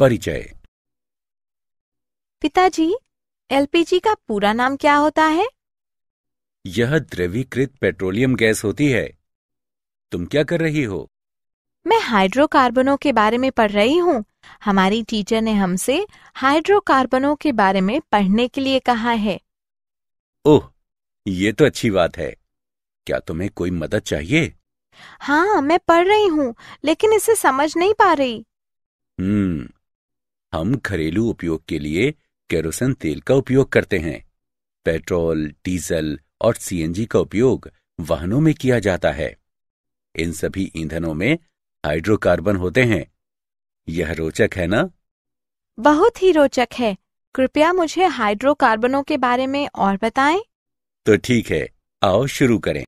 परिचय पिताजी एलपीजी का पूरा नाम क्या होता है यह द्रवीकृत पेट्रोलियम गैस होती है तुम क्या कर रही हो मैं हाइड्रोकार्बनों के बारे में पढ़ रही हूँ हमारी टीचर ने हमसे हाइड्रोकार्बनों के बारे में पढ़ने के लिए कहा है ओह ये तो अच्छी बात है क्या तुम्हें कोई मदद चाहिए हाँ मैं पढ़ रही हूँ लेकिन इसे समझ नहीं पा रही हम्म हम घरेलू उपयोग के लिए केरोसिन तेल का उपयोग करते हैं पेट्रोल डीजल और सीएनजी का उपयोग वाहनों में किया जाता है इन सभी ईंधनों में हाइड्रोकार्बन होते हैं यह रोचक है ना? बहुत ही रोचक है कृपया मुझे हाइड्रोकार्बनों के बारे में और बताएं। तो ठीक है आओ शुरू करें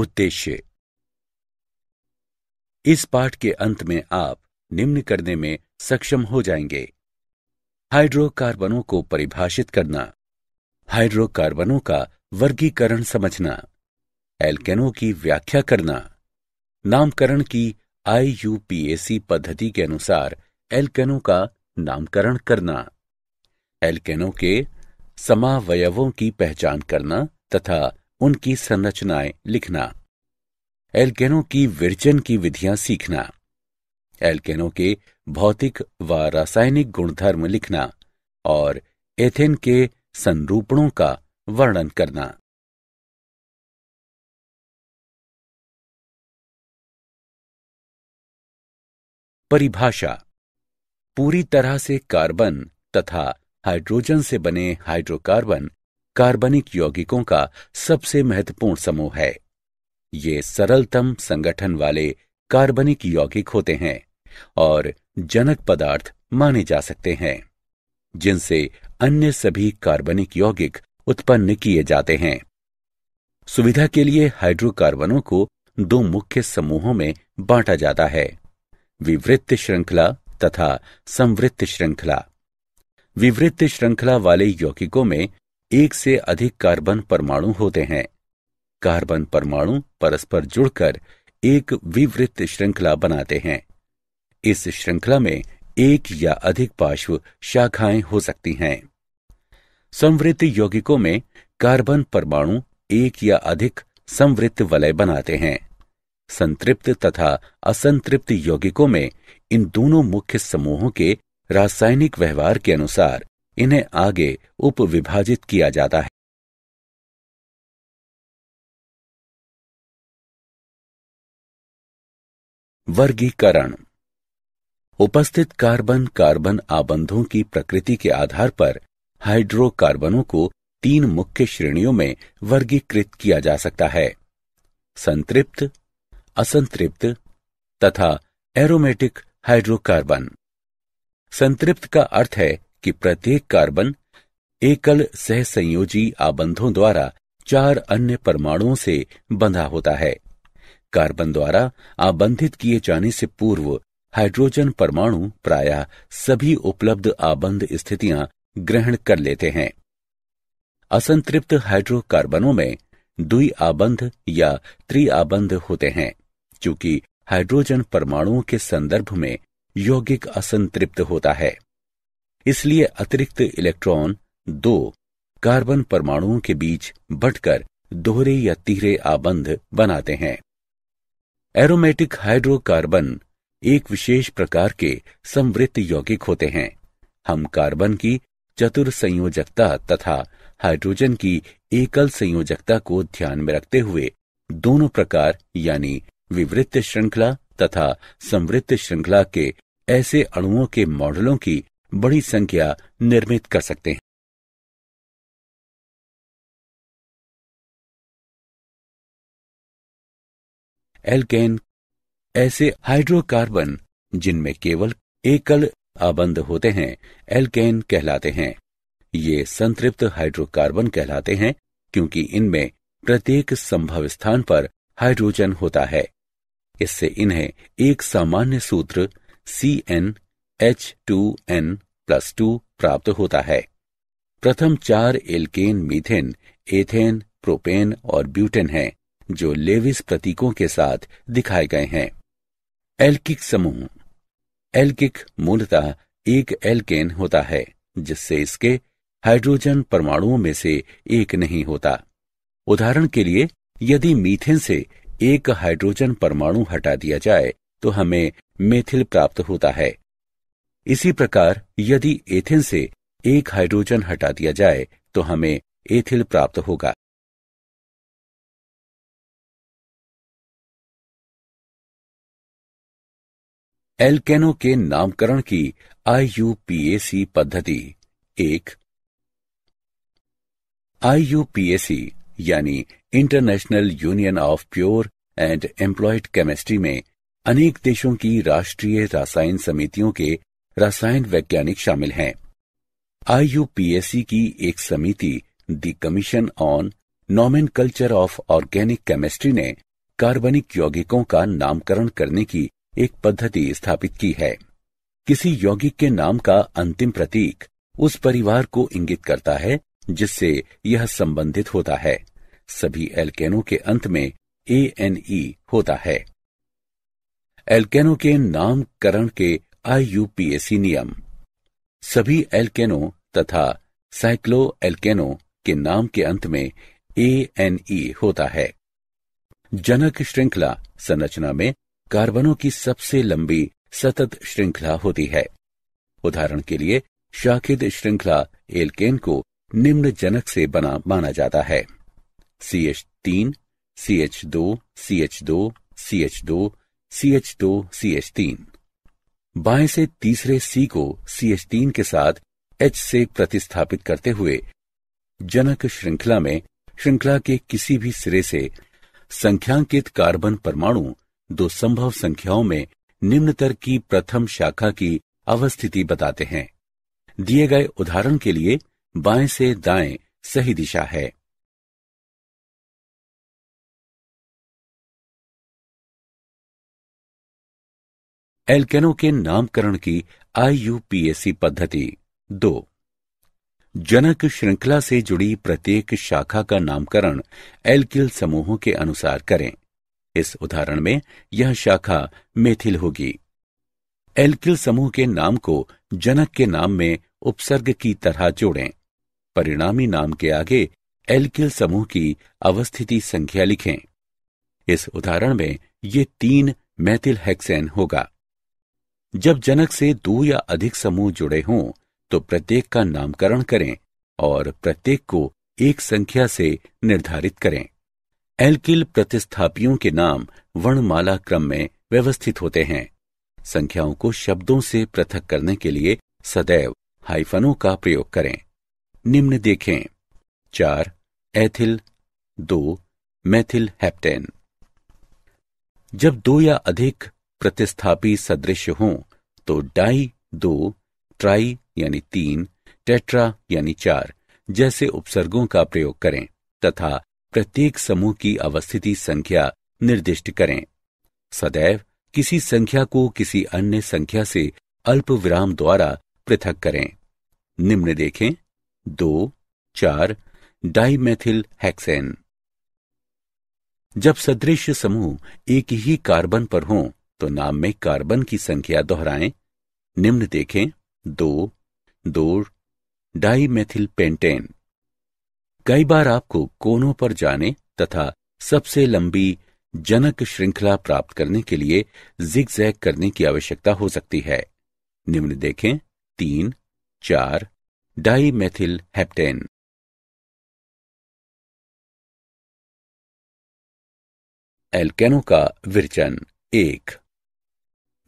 उद्देश्य इस पाठ के अंत में आप निम्न करने में सक्षम हो जाएंगे हाइड्रोकार्बनों को परिभाषित करना हाइड्रोकार्बनों का वर्गीकरण समझना एल्केनों की व्याख्या करना नामकरण की आई पद्धति के अनुसार एल्केनों का नामकरण करना एल्केनों के समावयवों की पहचान करना तथा उनकी संरचनाएं लिखना एल्केनों की विरचन की विधियां सीखना एल्केनों के भौतिक व रासायनिक गुणधर्म लिखना और एथेन के संरूपणों का वर्णन करना परिभाषा पूरी तरह से कार्बन तथा हाइड्रोजन से बने हाइड्रोकार्बन कार्बनिक यौगिकों का सबसे महत्वपूर्ण समूह है ये सरलतम संगठन वाले कार्बनिक यौगिक होते हैं और जनक पदार्थ माने जा सकते हैं जिनसे अन्य सभी कार्बनिक यौगिक उत्पन्न किए जाते हैं सुविधा के लिए हाइड्रोकार्बनों को दो मुख्य समूहों में बांटा जाता है विवृत्त श्रृंखला तथा संवृत्त श्रृंखला विवृत्त श्रृंखला वाले यौगिकों में एक से अधिक कार्बन परमाणु होते हैं कार्बन परमाणु परस्पर जुड़कर एक विवृत्त श्रृंखला बनाते हैं इस श्रृंखला में एक या अधिक पार्श्व शाखाएं हो सकती हैं संवृत्त यौगिकों में कार्बन परमाणु एक या अधिक संवृत्त वलय बनाते हैं संतृप्त तथा असंतृप्त यौगिकों में इन दोनों मुख्य समूहों के रासायनिक व्यवहार के अनुसार इन्हें आगे उपविभाजित किया जाता है वर्गीकरण उपस्थित कार्बन कार्बन आबंधों की प्रकृति के आधार पर हाइड्रोकार्बनों को तीन मुख्य श्रेणियों में वर्गीकृत किया जा सकता है संतृप्त असंतृप्त तथा एरोमेटिक हाइड्रोकार्बन संतृप्त का अर्थ है कि प्रत्येक कार्बन एकल सहसंयोजी आबंधों द्वारा चार अन्य परमाणुओं से बंधा होता है कार्बन द्वारा आबंधित किए जाने से पूर्व हाइड्रोजन परमाणु प्राय सभी उपलब्ध आबंध स्थितियां ग्रहण कर लेते हैं असंतृप्त हाइड्रोकार्बनों में दुई आबंध या त्रि आबंध होते हैं क्योंकि हाइड्रोजन परमाणुओं के संदर्भ में यौगिक असंतृप्त होता है इसलिए अतिरिक्त इलेक्ट्रॉन दो कार्बन परमाणुओं के बीच बटकर दोहरे या तीहरे आबंध बनाते हैं एरोमेटिक हाइड्रोकार्बन एक विशेष प्रकार के समवृत्त यौगिक होते हैं हम कार्बन की चतुर संयोजकता तथा हाइड्रोजन की एकल संयोजकता को ध्यान में रखते हुए दोनों प्रकार यानी विवृत्त श्रृंखला तथा समृत्त श्रृंखला के ऐसे अणुओं के मॉडलों की बड़ी संख्या निर्मित कर सकते हैं एल्केन ऐसे हाइड्रोकार्बन जिनमें केवल एकल आबंध होते हैं एल्केन कहलाते हैं ये संतृप्त हाइड्रोकार्बन कहलाते हैं क्योंकि इनमें प्रत्येक संभव स्थान पर हाइड्रोजन होता है इससे इन्हें एक सामान्य सूत्र C N H two N plus two प्राप्त होता है प्रथम चार एल्केन मीथेन एथेन प्रोपेन और ब्यूटेन हैं जो लेविस प्रतीकों के साथ दिखाए गए हैं एल्किक समूह एल्किक मूलतः एक एल्केन होता है जिससे इसके हाइड्रोजन परमाणुओं में से एक नहीं होता उदाहरण के लिए यदि मीथेन से एक हाइड्रोजन परमाणु हटा दिया जाए तो हमें मेथिल प्राप्त होता है इसी प्रकार यदि एथेन से एक हाइड्रोजन हटा दिया जाए तो हमें एथिल प्राप्त होगा एल्केनो के नामकरण की आईयूपीएसी पद्धति एक आईयूपीएसी यानी international union of pure and employed chemistry में अनेक देशों की राष्ट्रीय रसायन समितियों के रसायन वैज्ञानिक शामिल हैं आईयूपीएसी की एक समिति the commission on nomenclature of organic chemistry ने कार्बनिक यौगिकों का नामकरण करने की एक पद्धति स्थापित की है किसी यौगिक के नाम का अंतिम प्रतीक उस परिवार को इंगित करता है जिससे यह संबंधित होता है सभी एल्केनो के अंत में ए एन ई होता है एल्केनो के नामकरण के I U P S C नियम सभी एल्केनो तथा साइक्लो एल्केनो के नाम के अंत में ए एन ई होता है जनक श्रृंखला संरचना में कार्बनों की सबसे लंबी सतत श्रृंखला होती है उदाहरण के लिए शाखिद श्रृंखला एलकेन को निम्न जनक से बना माना जाता है सी एच तीन सी एच दो सी एच दो सी एच दो सी एच दो सी एच तीन बाएं से तीसरे सी को सी एच तीन के साथ एच से प्रतिस्थापित करते हुए जनक श्रृंखला में श्रृंखला के किसी भी सिरे से संख्यांकित कार्बन परमाणु दो संभव संख्याओं में निम्नतर की प्रथम शाखा की अवस्थिति बताते हैं दिए गए उदाहरण के लिए बाएं से दाएं सही दिशा है एल्केनो के नामकरण की आईयूपीएसी पद्धति दो जनक श्रृंखला से जुड़ी प्रत्येक शाखा का नामकरण एल्किल समूहों के अनुसार करें इस उदाहरण में यह शाखा मेथिल होगी एल्किल समूह के नाम को जनक के नाम में उपसर्ग की तरह जोड़ें परिणामी नाम के आगे एल्किल समूह की अवस्थिति संख्या लिखें इस उदाहरण में ये तीन मैथिल हेक्सेन होगा जब जनक से दो या अधिक समूह जुड़े हों तो प्रत्येक का नामकरण करें और प्रत्येक को एक संख्या से निर्धारित करें एल्किल प्रतिस्थापियों के नाम वर्णमाला क्रम में व्यवस्थित होते हैं संख्याओं को शब्दों से पृथक करने के लिए सदैव हाइफनों का प्रयोग करें निम्न देखें चार एथिल दो मैथिल हेप्टेन जब दो या अधिक प्रतिस्थापी सदृश हों तो डाई दो ट्राई यानी तीन टेट्रा यानी चार जैसे उपसर्गों का प्रयोग करें तथा प्रत्येक समूह की अवस्थिति संख्या निर्दिष्ट करें सदैव किसी संख्या को किसी अन्य संख्या से अल्प विराम द्वारा पृथक करें निम्न देखें दो चार डाईमेथिल हेक्सेन जब सदृश समूह एक ही कार्बन पर हो तो नाम में कार्बन की संख्या दोहराएं निम्न देखें दो दो डाईमेथिल पेंटेन कई बार आपको कोनों पर जाने तथा सबसे लंबी जनक श्रृंखला प्राप्त करने के लिए जिग करने की आवश्यकता हो सकती है निम्न देखें तीन चार डाई मेथिल हेप्टेन एल्केनो का विरचन एक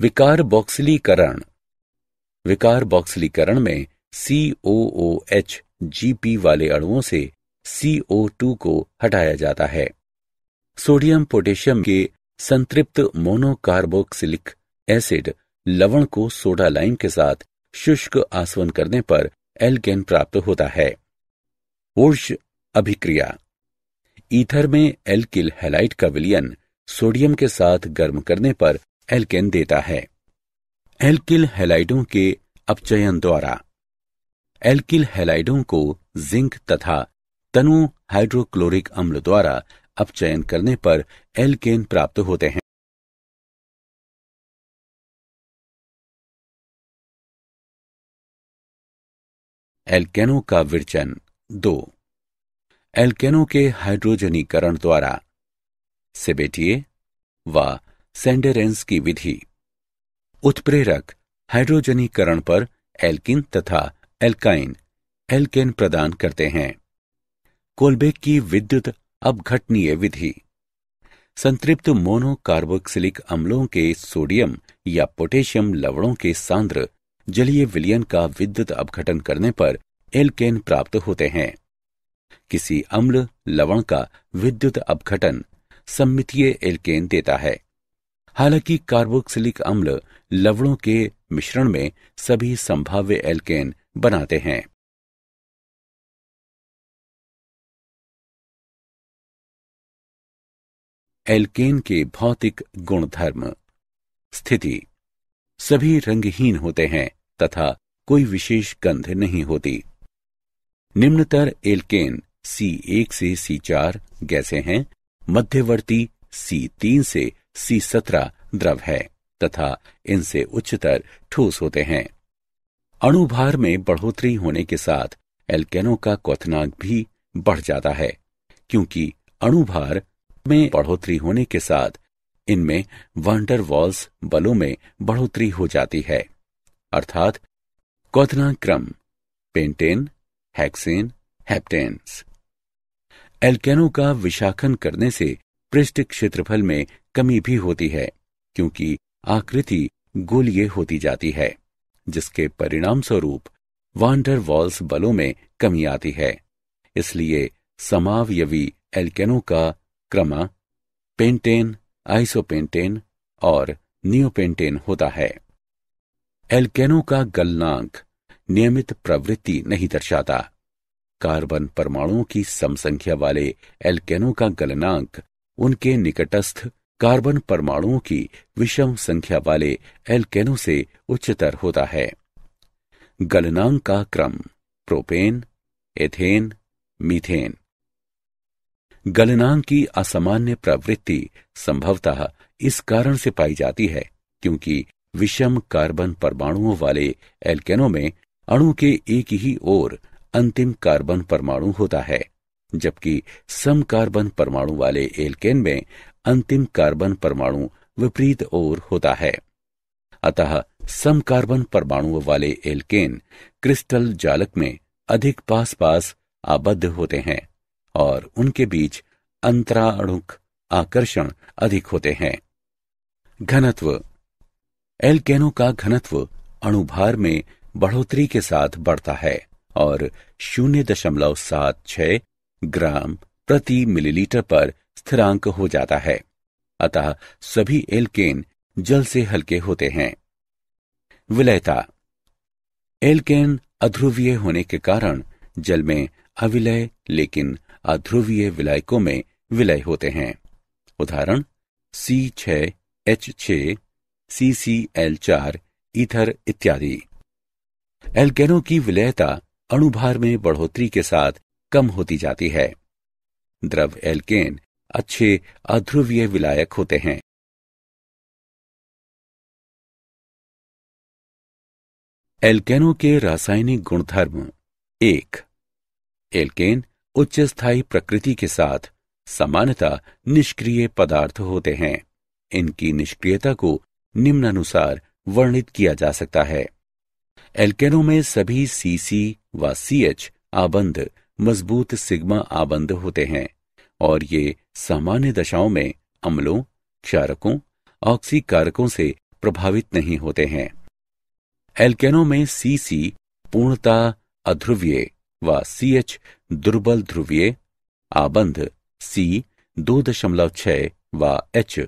विकार बॉक्सलीकरण विकार बॉक्सलीकरण में सी एच जीपी वाले अणुओं से CO2 को हटाया जाता है सोडियम पोटेशियम के संतृप्त मोनोकार्बोक्सिलिक एसिड लवण को सोडा लाइम के साथ शुष्क आसवन करने पर एल्केन प्राप्त होता है ऊर्ज अभिक्रिया ईथर में एल्किल हेलाइट का विलियन सोडियम के साथ गर्म करने पर एल्केन देता है एल्किल हेलाइडों के अपचयन द्वारा एल्किल हेलाइडों को जिंक तथा तनु हाइड्रोक्लोरिक अम्ल द्वारा अपचयन करने पर एल्केन प्राप्त होते हैं एल्केनो का विरचन दो एल्केनो के हाइड्रोजनीकरण द्वारा सेबेटिए व सेंडेरेंस की विधि उत्प्रेरक हाइड्रोजनीकरण पर एल्किन तथा एल्काइन एल्केन प्रदान करते हैं कोलबेक की विद्युत अपघटनीय विधि संतृप्त मोनोकार्बोक्सिलिक अम्लों के सोडियम या पोटेशियम लवणों के सांद्र जलीय विलयन का विद्युत अपघटन करने पर एल्केन प्राप्त होते हैं किसी अम्ल लवण का विद्युत अपघटन सम्मितीय एल्केन देता है हालांकि कार्बोक्सिलिक अम्ल लवणों के मिश्रण में सभी संभाव्य एलकेन बनाते हैं एल्केन के भौतिक गुणधर्म स्थिति सभी रंगहीन होते हैं तथा कोई विशेष गंध नहीं होती निम्नतर एल्केन C1 से C4 गैसे हैं मध्यवर्ती C3 से C17 द्रव है तथा इनसे उच्चतर ठोस होते हैं अणुभार में बढ़ोतरी होने के साथ एल्केनों का क्वनाक भी बढ़ जाता है क्योंकि अणुभार में बढ़ोतरी होने के साथ इनमें वंडर वॉल्स बलों में बढ़ोतरी हो जाती है अर्थात क्वनाक्रम पेंटेन हेक्सेन हेप्टेन्स एल्केनो का विशाखन करने से पृष्ठ क्षेत्रफल में कमी भी होती है क्योंकि आकृति गोलीय होती जाती है जिसके परिणाम स्वरूप वांडर वॉल्स बलों में कमी आती है इसलिए समावयवी एल्केनो का क्रमा पेंटेन आइसोपेंटेन और नियोपेंटेन होता है एल्केनो का गलनांक नियमित प्रवृत्ति नहीं दर्शाता कार्बन परमाणुओं की समसंख्या वाले एल्केनो का गलनांक उनके निकटस्थ कार्बन परमाणुओं की विषम संख्या वाले एल्केनो से उच्चतर होता है गलनांक का क्रम प्रोपेन एथेन मीथेन गलनांग की असामान्य प्रवृत्ति संभवतः इस कारण से पाई जाती है क्योंकि विषम कार्बन परमाणुओं वाले एल्केनो में अणु के एक ही ओर अंतिम कार्बन परमाणु होता है जबकि सम कार्बन परमाणु वाले एल्केन में अंतिम कार्बन परमाणु विपरीत ओर होता है अतः सम कार्बन परमाणु वाले एल्केन क्रिस्टल जालक में अधिक पास पास आबद्ध होते हैं और उनके बीच अंतराणुक आकर्षण अधिक होते हैं घनत्व एल्केनो का घनत्व अणुभार में बढ़ोतरी के साथ बढ़ता है और शून्य दशमलव सात छह ग्राम प्रति मिलीलीटर पर स्थिरांक हो जाता है अतः सभी एल्केन जल से हल्के होते हैं विलयता एल्केन अध्रुवीय होने के कारण जल में अविलय लेकिन अध्रुवीय विलायकों में विलय होते हैं उदाहरण सी छ एच छ सी सी एल चार ईथर इत्यादि एल्केनों की विलयता अणुभार में बढ़ोतरी के साथ कम होती जाती है द्रव एल्केन अच्छे अध्रुवीय विलायक होते हैं एल्केनों के रासायनिक गुणधर्म एक एल्केन उच्च स्थायी प्रकृति के साथ समानता निष्क्रिय पदार्थ होते हैं इनकी निष्क्रियता को निम्नानुसार वर्णित किया जा सकता है एल्केनों में सभी सी सी व सी एच आबंध मजबूत सिग्मा आबंध होते हैं और ये सामान्य दशाओं में अम्लों क्षारकों ऑक्सी कारकों से प्रभावित नहीं होते हैं एल्केनो में सी सी पूर्णता अध्रुवीय व सी एच दुर्बल ध्रुवीय आबंध सी दो दशमलव छ व एच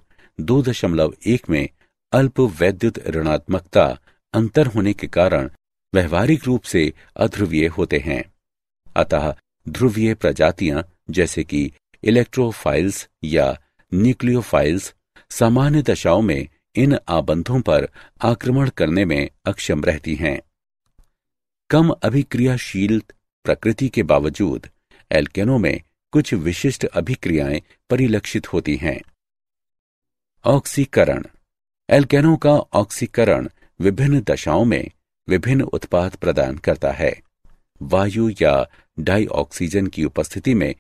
दो दशमलव एक में अल्प वैद्युत ऋणात्मकता अंतर होने के कारण व्यवहारिक रूप से अध्रुवीय होते हैं अतः ध्रुवीय प्रजातियां जैसे कि इलेक्ट्रोफाइल्स या न्यूक्लियोफाइल्स सामान्य दशाओं में इन आबंधों पर आक्रमण करने में अक्षम रहती हैं कम अभिक्रियाशील प्रकृति के बावजूद एल्केनों में कुछ विशिष्ट अभिक्रियाएं परिलक्षित होती हैं ऑक्सीकरण एल्केनों का ऑक्सीकरण विभिन्न दशाओं में विभिन्न उत्पाद प्रदान करता है वायु या डाई ऑक्सीजन की उपस्थिति में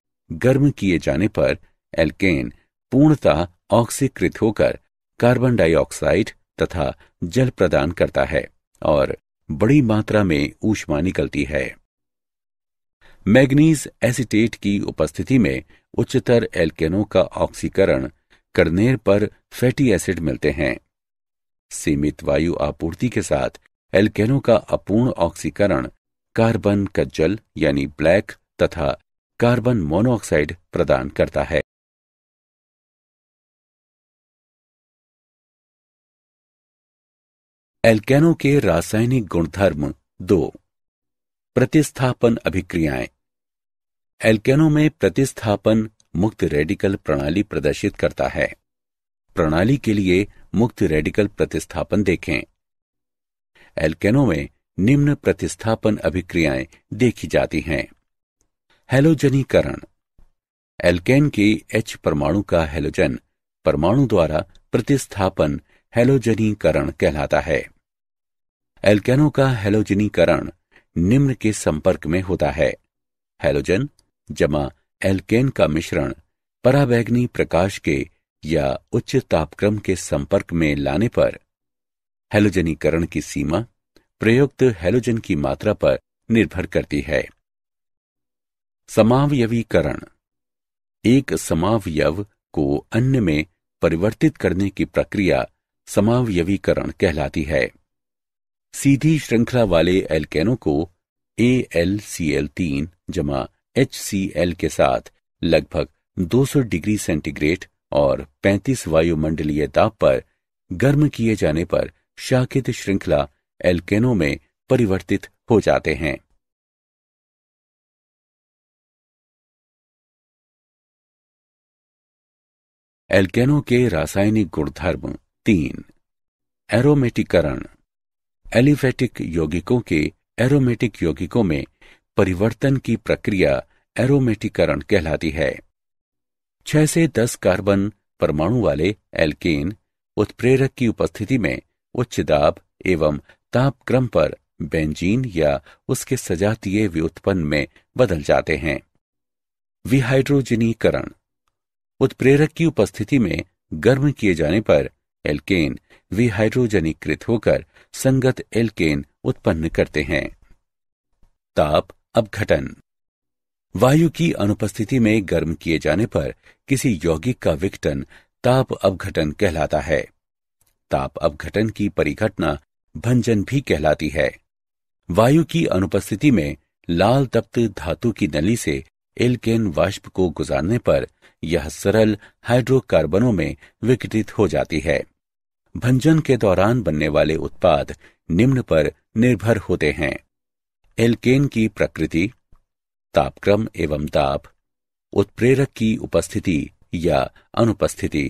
गर्म किए जाने पर एल्केन पूर्णतः ऑक्सीकृत होकर कार्बन डाइऑक्साइड तथा जल प्रदान करता है और बड़ी मात्रा में ऊष्मा निकलती है मैग्नीज एसिटेट की उपस्थिति में उच्चतर एल्केनों का ऑक्सीकरण करने पर फैटी एसिड मिलते हैं सीमित वायु आपूर्ति के साथ एल्केनों का अपूर्ण ऑक्सीकरण कार्बन कज्जल यानी ब्लैक तथा कार्बन मोनोऑक्साइड प्रदान करता है एल्केनों के रासायनिक गुणधर्म दो प्रतिस्थापन अभिक्रियाएं एल्केनों में प्रतिस्थापन मुक्त रेडिकल प्रणाली प्रदर्शित करता है प्रणाली के लिए मुक्त रेडिकल प्रतिस्थापन देखें एल्केनों में निम्न प्रतिस्थापन अभिक्रियाएं देखी जाती हैं हेलोजनीकरण एल्केन के एच परमाणु का हेलोजन परमाणु द्वारा प्रतिस्थापन हेलोजनीकरण कहलाता है एल्केनों का हेलोजनीकरण निम्न के संपर्क में होता है हेलोजन जमा एल्केन का मिश्रण पराबैगनी प्रकाश के या उच्च तापक्रम के संपर्क में लाने पर हेलोजनीकरण की सीमा प्रयुक्त हेलोजन की मात्रा पर निर्भर करती है समावयवीकरण एक समावयव को अन्य में परिवर्तित करने की प्रक्रिया समावयवीकरण कहलाती है सीधी श्रृंखला वाले एल्केनों को ए एल सी एल तीन जमा एच सी एल के साथ लगभग 200 डिग्री सेंटीग्रेड और 35 वायुमंडलीय ताप पर गर्म किए जाने पर शाखित श्रृंखला एलकेनो में परिवर्तित हो जाते हैं एलकेनो के रासायनिक गुणधर्म तीन एरोमेटिकरण एलिफेटिक यौगिकों के एरोमेटिक यौगिकों में परिवर्तन की प्रक्रिया एरोमेटिकरण कहलाती है छह से दस कार्बन परमाणु वाले एल्केन उत्प्रेरक की उपस्थिति में उच्च दाब एवं तापक्रम पर बेंजीन या उसके सजातीय व्युत्पन्न में बदल जाते हैं विहाइड्रोजनीकरण उत्प्रेरक की उपस्थिति में गर्म किए जाने पर एल्केन विहाइड्रोजनीकृत होकर संगत एल्केन उत्पन्न करते हैं ताप अपघटन वायु की अनुपस्थिति में गर्म किए जाने पर किसी यौगिक का विघटन ताप अपघटन कहलाता है ताप अपघटन की परिघटना भंजन भी कहलाती है वायु की अनुपस्थिति में लाल तप्त धातु की नली से एल्केन वाष्प को गुजारने पर यह सरल हाइड्रोकार्बनों में विघटित हो जाती है भंजन के दौरान बनने वाले उत्पाद निम्न पर निर्भर होते हैं एल्केन की प्रकृति तापक्रम एवं ताप उत्प्रेरक की उपस्थिति या अनुपस्थिति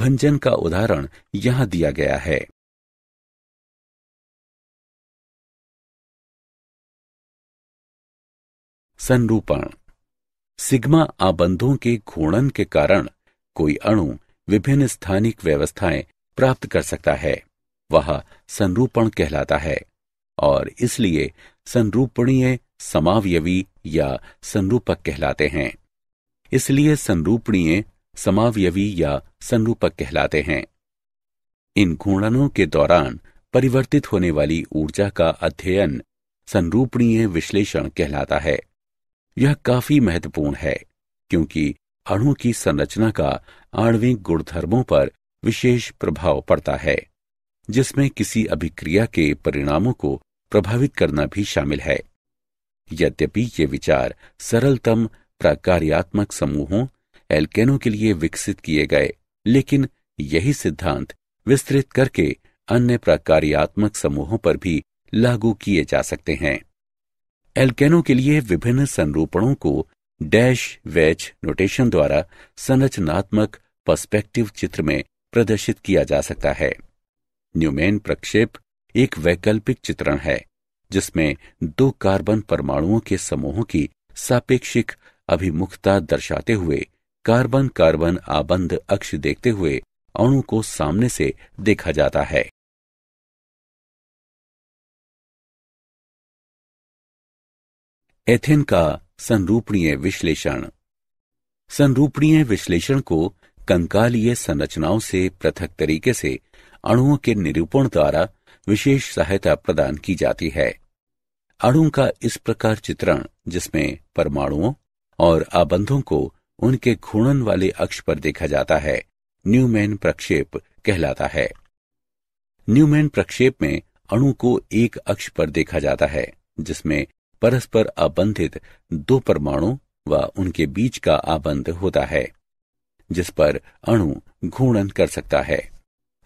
भंजन का उदाहरण यहां दिया गया है संरूपण सिग्मा आबंधों के घूर्णन के कारण कोई अणु विभिन्न स्थानिक व्यवस्थाएं प्राप्त कर सकता है वह संरूपण कहलाता है और इसलिए संरूपणीय समावयवी या संरूपक कहलाते हैं इसलिए संरूपणीय समावयवी या संरूपक कहलाते हैं इन घूर्णनों के दौरान परिवर्तित होने वाली ऊर्जा का अध्ययन संरूपणीय विश्लेषण कहलाता है यह काफी महत्वपूर्ण है क्योंकि अणु की संरचना का आणविक गुणधर्मों पर विशेष प्रभाव पड़ता है जिसमें किसी अभिक्रिया के परिणामों को प्रभावित करना भी शामिल है यद्यपि ये विचार सरलतम प्राकार्यात्मक समूहों एल्केनों के लिए विकसित किए गए लेकिन यही सिद्धांत विस्तृत करके अन्य प्राकार्यात्मक समूहों पर भी लागू किए जा सकते हैं एल्केनों के लिए विभिन्न संरूपणों को डैश वेच नोटेशन द्वारा संरचनात्मक पर्सपेक्टिव चित्र में प्रदर्शित किया जा सकता है न्यूमेन प्रक्षेप एक वैकल्पिक चित्रण है जिसमें दो कार्बन परमाणुओं के समूहों की सापेक्षिक अभिमुखता दर्शाते हुए कार्बन कार्बन आबंध अक्ष देखते हुए अणु को सामने से देखा जाता है एथेन का संरूपणीय विश्लेषण संरूपणीय विश्लेषण को कंकालीय संरचनाओं से पृथक तरीके से अणुओं के निरूपण द्वारा विशेष सहायता प्रदान की जाती है अणु का इस प्रकार चित्रण जिसमें परमाणुओं और आबंधों को उनके घूर्णन वाले अक्ष पर देखा जाता है न्यूमैन प्रक्षेप कहलाता है न्यूमैन प्रक्षेप में अणु को एक अक्ष पर देखा जाता है जिसमें परस्पर आबंधित दो परमाणु व उनके बीच का आबंध होता है जिस पर अणु घूर्णन कर सकता है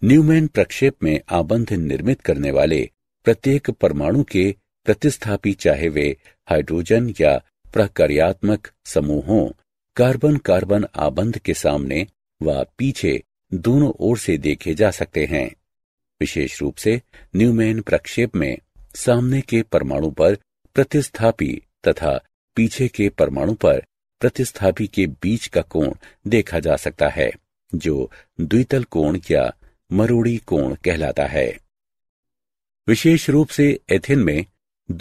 न्यूमैन प्रक्षेप में आबंध निर्मित करने वाले प्रत्येक परमाणु के प्रतिस्थापी चाहे वे हाइड्रोजन या प्रकार्यात्मक समूह कार्बन कार्बन आबंध के सामने व पीछे दोनों ओर से देखे जा सकते हैं विशेष रूप से न्यूमैन प्रक्षेप में सामने के परमाणु पर प्रतिस्थापी तथा पीछे के परमाणु पर प्रतिस्थापी के बीच का कोण देखा जा सकता है जो द्वितल कोण या मरोड़ी कोण कहलाता है विशेष रूप से एथिन में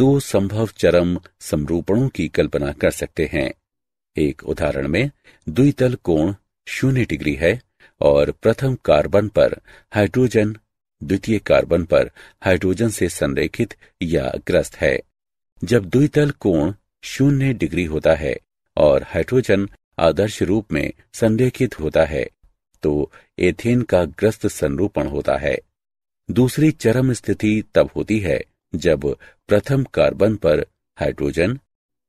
दो संभव चरम समरूपणों की कल्पना कर सकते हैं एक उदाहरण में द्वितल कोण शून्य डिग्री है और प्रथम कार्बन पर हाइड्रोजन द्वितीय कार्बन पर हाइड्रोजन से संरेखित या ग्रस्त है जब द्वितल कोण शून्य डिग्री होता है और हाइड्रोजन आदर्श रूप में संरेखित होता है तो एथेन का ग्रस्त संरूपण होता है दूसरी चरम स्थिति तब होती है जब प्रथम कार्बन पर हाइड्रोजन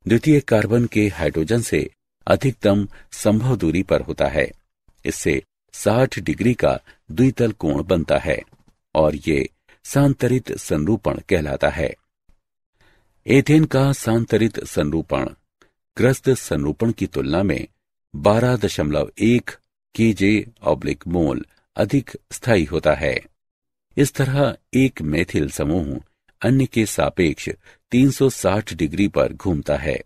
द्वितीय कार्बन के हाइड्रोजन से अधिकतम संभव दूरी पर होता है इससे 60 डिग्री का द्वितल कोण बनता है और ये सांतरित संरूपण कहलाता है एथेन का सांतरित संरूपण ग्रस्त संरूपण की तुलना में बारह दशमलव एक के जे ऑब्लिक मोल अधिक स्थायी होता है इस तरह एक मैथिल समूह अन्य के सापेक्ष 360 डिग्री पर घूमता है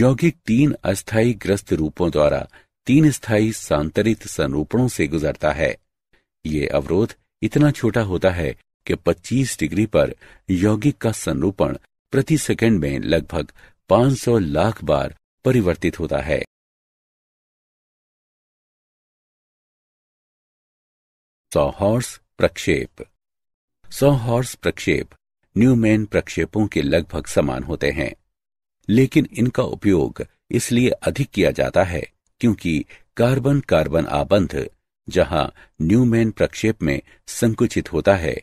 यौगिक तीन अस्थायी ग्रस्त रूपों द्वारा तीन स्थायी सांतरित संरूपणों से गुजरता है ये अवरोध इतना छोटा होता है कि 25 डिग्री पर यौगिक का संरूपण प्रति सेकंड में लगभग 500 लाख बार परिवर्तित होता है सौ हॉर्स प्रक्षेप सौ हॉर्स प्रक्षेप न्यूमैन प्रक्षेपों के लगभग समान होते हैं लेकिन इनका उपयोग इसलिए अधिक किया जाता है क्योंकि कार्बन कार्बन आबंध जहां न्यूमैन प्रक्षेप में संकुचित होता है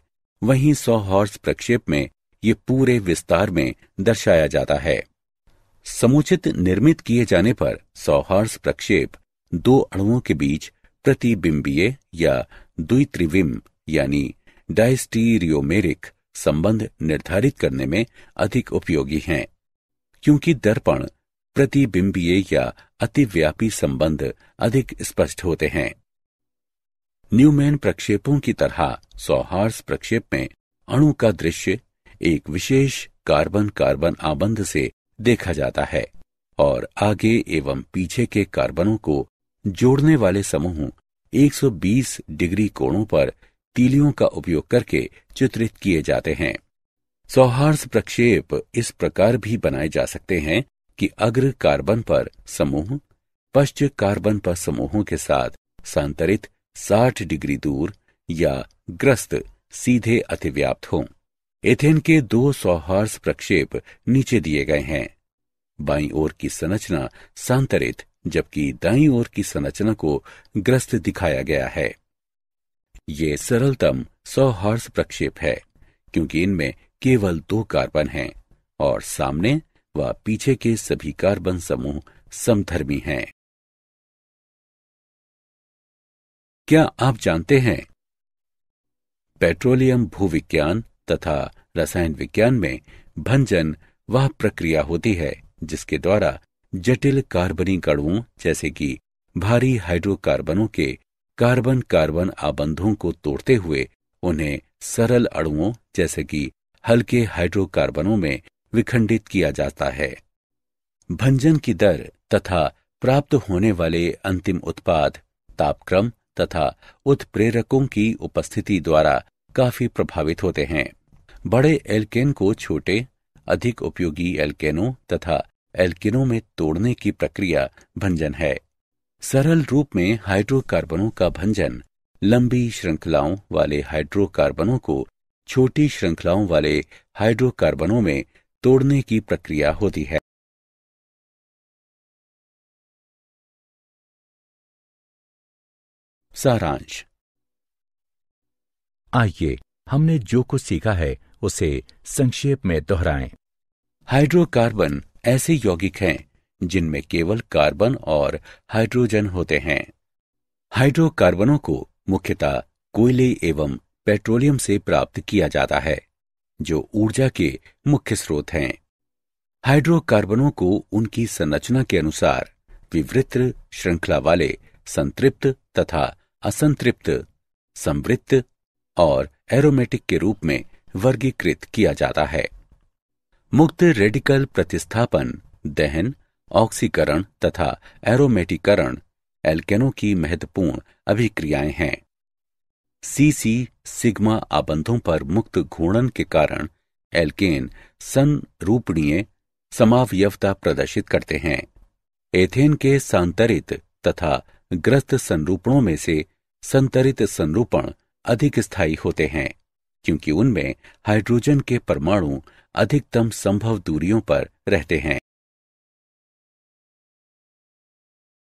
वहीं सौ हॉर्स प्रक्षेप में ये पूरे विस्तार में दर्शाया जाता है समुचित निर्मित किए जाने पर सौहार्स प्रक्षेप दो अणुओं के बीच प्रतिबिंबीय या द्वित्रिविम यानी डायस्टीरियोमेरिक संबंध निर्धारित करने में अधिक उपयोगी हैं क्योंकि दर्पण प्रतिबिंबीय या अतिव्यापी संबंध अधिक स्पष्ट होते हैं न्यूमैन प्रक्षेपों की तरह सौहार्स प्रक्षेप में अणु का दृश्य एक विशेष कार्बन कार्बन आबंध से देखा जाता है और आगे एवं पीछे के कार्बनों को जोड़ने वाले समूह 120 डिग्री कोणों पर तीलियों का उपयोग करके चित्रित किए जाते हैं सौहार्द प्रक्षेप इस प्रकार भी बनाए जा सकते हैं कि अग्र कार्बन पर समूह पश्च कार्बन पर समूहों के साथ संतरित 60 डिग्री दूर या ग्रस्त सीधे अतिव्याप्त हों एथेन के दो सौहार्स प्रक्षेप नीचे दिए गए हैं बाई ओर की संरचना सांतरित जबकि दाई ओर की संरचना को ग्रस्त दिखाया गया है ये सरलतम सौ प्रक्षेप है क्योंकि इनमें केवल दो कार्बन हैं और सामने व पीछे के सभी कार्बन समूह समधर्मी हैं क्या आप जानते हैं पेट्रोलियम भूविज्ञान तथा रसायन विज्ञान में भंजन वह प्रक्रिया होती है जिसके द्वारा जटिल कार्बनी कणुओं जैसे कि भारी हाइड्रोकार्बनों के कार्बन कार्बन आबंधों को तोड़ते हुए उन्हें सरल अणुओं जैसे कि हल्के हाइड्रोकार्बनों में विखंडित किया जाता है भंजन की दर तथा प्राप्त होने वाले अंतिम उत्पाद तापक्रम तथा उत्प्रेरकों की उपस्थिति द्वारा काफी प्रभावित होते हैं बड़े एल्केन को छोटे अधिक उपयोगी एल्केनों तथा एल्केनों में तोड़ने की प्रक्रिया भंजन है सरल रूप में हाइड्रोकार्बनों का भंजन लंबी श्रृंखलाओं वाले हाइड्रोकार्बनों को छोटी श्रृंखलाओं वाले हाइड्रोकार्बनों में तोड़ने की प्रक्रिया होती है सारांश आइए हमने जो कुछ सीखा है उसे संक्षेप में दोहराएं। हाइड्रोकार्बन ऐसे यौगिक हैं जिनमें केवल कार्बन और हाइड्रोजन होते हैं हाइड्रोकार्बनों को मुख्यतः कोयले एवं पेट्रोलियम से प्राप्त किया जाता है जो ऊर्जा के मुख्य स्रोत हैं हाइड्रोकार्बनों को उनकी संरचना के अनुसार विवृत्र श्रृंखला वाले संतृप्त तथा असंतृप्त संवृत्त और एरोमेटिक के रूप में वर्गीकृत किया जाता है मुक्त रेडिकल प्रतिस्थापन दहन ऑक्सीकरण तथा एरोमेटिकरण एल्केनों की महत्वपूर्ण अभिक्रियाएं हैं सी सी सिग्मा आबंधों पर मुक्त घूर्णन के कारण एल्केन संरूपणीय समावयवता प्रदर्शित करते हैं एथेन के सांतरित तथा ग्रस्त संरूपणों में से संतरित संरूपण अधिक स्थायी होते हैं क्योंकि उनमें हाइड्रोजन के परमाणु अधिकतम संभव दूरियों पर रहते हैं